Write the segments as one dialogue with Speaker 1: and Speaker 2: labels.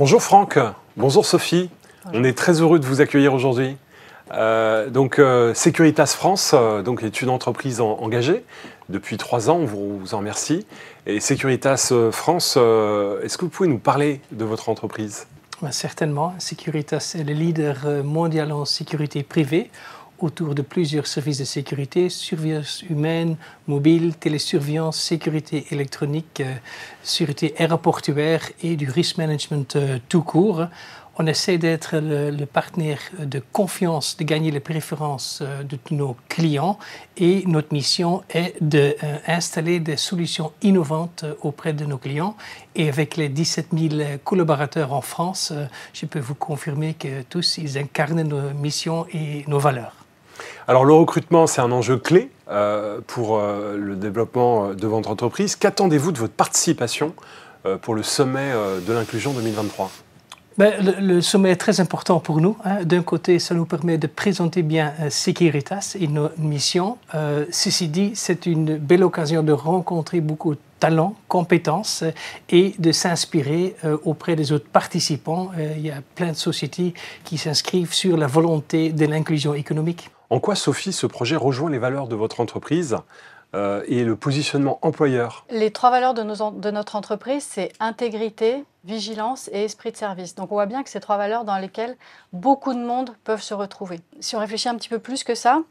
Speaker 1: Bonjour Franck, bonjour Sophie. On est très heureux de vous accueillir aujourd'hui. Euh, donc euh, Securitas France euh, donc est une entreprise engagée depuis trois ans, on vous, vous en remercie. Et Securitas France, est-ce que vous pouvez nous parler de votre entreprise
Speaker 2: ben, Certainement. Securitas est le leader mondial en sécurité privée autour de plusieurs services de sécurité, surveillance humaine, mobile, télésurveillance, sécurité électronique, euh, sécurité aéroportuaire et du risk management euh, tout court. On essaie d'être le, partenaire de confiance, de gagner les préférences euh, de tous nos clients et notre mission est d'installer des solutions innovantes auprès de nos clients. Et avec les 17 000 collaborateurs en France, je peux vous confirmer que tous, ils incarnent nos missions et nos valeurs.
Speaker 1: Alors le recrutement, c'est un enjeu clé euh, pour euh, le développement euh, de votre entreprise. Qu'attendez-vous de votre participation pour le sommet de l'inclusion 2023
Speaker 2: ben, le, sommet est très important pour nous. Hein. D'un côté, ça nous permet de présenter bien Securitas et nos missions. ceci dit, c'est une belle occasion de rencontrer beaucoup de talents, compétences et de s'inspirer auprès des autres participants. il y a plein de sociétés qui s'inscrivent sur la volonté de l'inclusion économique.
Speaker 1: En quoi, Sophie, ce projet rejoint les valeurs de votre entreprise euh, et le positionnement employeur
Speaker 3: Les trois valeurs de, notre entreprise, c'est intégrité, vigilance et esprit de service. Donc on voit bien que ces trois valeurs dans lesquelles beaucoup de monde peuvent se retrouver. Si on réfléchit un petit peu plus que ça,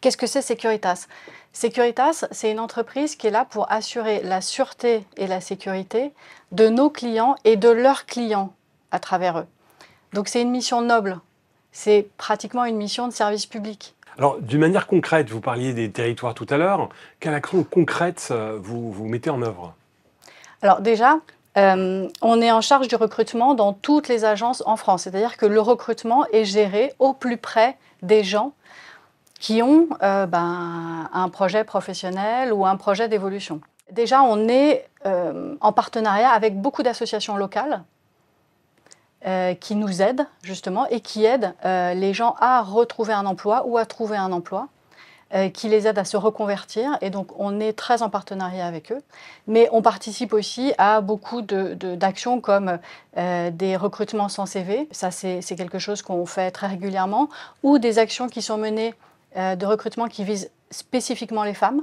Speaker 3: qu'est-ce que c'est Securitas Securitas, c'est une entreprise qui est là pour assurer la sûreté et la sécurité de nos clients et de leurs clients à travers eux. Donc c'est une mission noble c'est pratiquement une mission de service public.
Speaker 1: Alors, d'une manière concrète, vous parliez des territoires tout à l'heure. Quelle action concrète euh, vous, mettez en œuvre
Speaker 3: Alors, déjà, euh, on est en charge du recrutement dans toutes les agences en France. C'est-à-dire que le recrutement est géré au plus près des gens qui ont euh, ben, un projet professionnel ou un projet d'évolution. Déjà, on est en partenariat avec beaucoup d'associations locales euh, qui nous aident justement et qui aident euh, les gens à retrouver un emploi ou à trouver un emploi, euh, qui les aident à se reconvertir. Et donc on est très en partenariat avec eux. Mais on participe aussi à beaucoup d'actions comme des recrutements sans CV, ça c'est quelque chose qu'on fait très régulièrement, ou des actions qui sont menées de recrutement qui visent spécifiquement les femmes.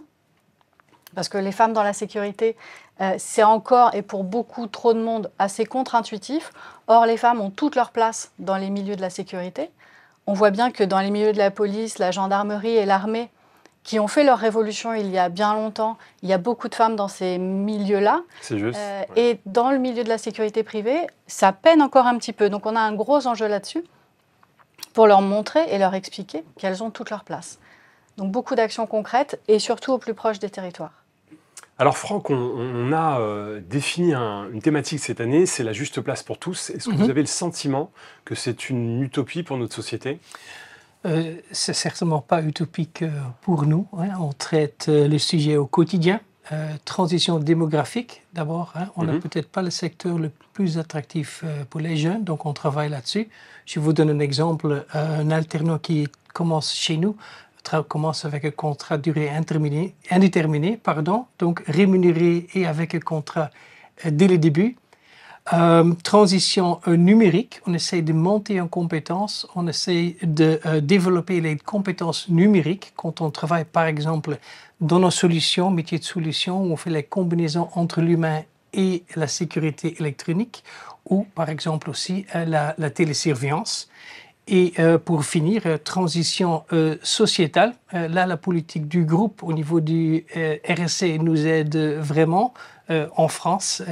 Speaker 3: Parce que les femmes dans la sécurité, euh, c'est encore et pour beaucoup trop de monde assez contre-intuitif. Or, les femmes ont toute leur place dans les milieux de la sécurité. On voit bien que dans les milieux de la police, la gendarmerie et l'armée, qui ont fait leur révolution il y a bien longtemps. Il y a beaucoup de femmes dans ces milieux-là. C'est juste. Euh, et dans le milieu de la sécurité privée, ça peine encore un petit peu. Donc on a un gros enjeu là-dessus pour leur montrer et leur expliquer qu'elles ont toute leur place. Donc beaucoup d'actions concrètes et surtout au plus proche des territoires.
Speaker 1: Alors Franck, on, a euh, défini une thématique cette année, c'est la juste place pour tous. Est-ce que mhm. vous avez le sentiment que c'est une utopie pour notre société
Speaker 2: euh, C'est certainement pas utopique euh, pour nous. Hein. On traite euh, le sujet au quotidien. transition démographique, d'abord. Hein. on n'a mhm. peut-être pas le secteur le plus attractif pour les jeunes, donc on travaille là-dessus. Je vous donne un exemple, un alternant qui commence chez nous travail commence avec un contrat durée indéterminée, pardon, donc rémunéré et avec un contrat euh, dès le début. Euh, transition euh, numérique, on essaie de monter en compétences, on essaie de développer les compétences numériques quand on travaille par exemple dans nos solutions, métiers de solutions, où on fait les combinaisons entre l'humain et la sécurité électronique, ou par exemple aussi la, la télésurveillance. Et euh, pour finir, euh, transition euh, sociétale. là, la politique du groupe au niveau du RSC nous aide vraiment en France.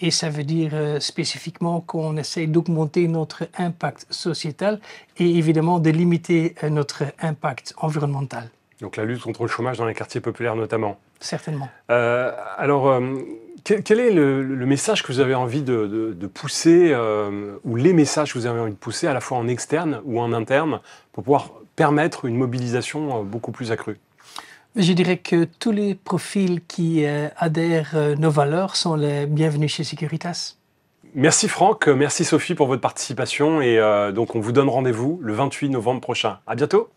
Speaker 2: et ça veut dire spécifiquement qu'on essaye d'augmenter notre impact sociétal et évidemment de limiter notre impact environnemental.
Speaker 1: Donc la lutte contre le chômage dans les quartiers populaires notamment. Certainement. alors, quel est le, message que vous avez envie de, pousser, euh, ou les messages que vous avez envie de pousser, à la fois en externe ou en interne, pour pouvoir permettre une mobilisation euh, beaucoup plus accrue
Speaker 2: Je dirais que tous les profils qui euh, adhèrent à nos valeurs sont les bienvenus chez Securitas.
Speaker 1: Merci Franck, merci Sophie pour votre participation, et donc on vous donne rendez-vous le 28 novembre prochain. À bientôt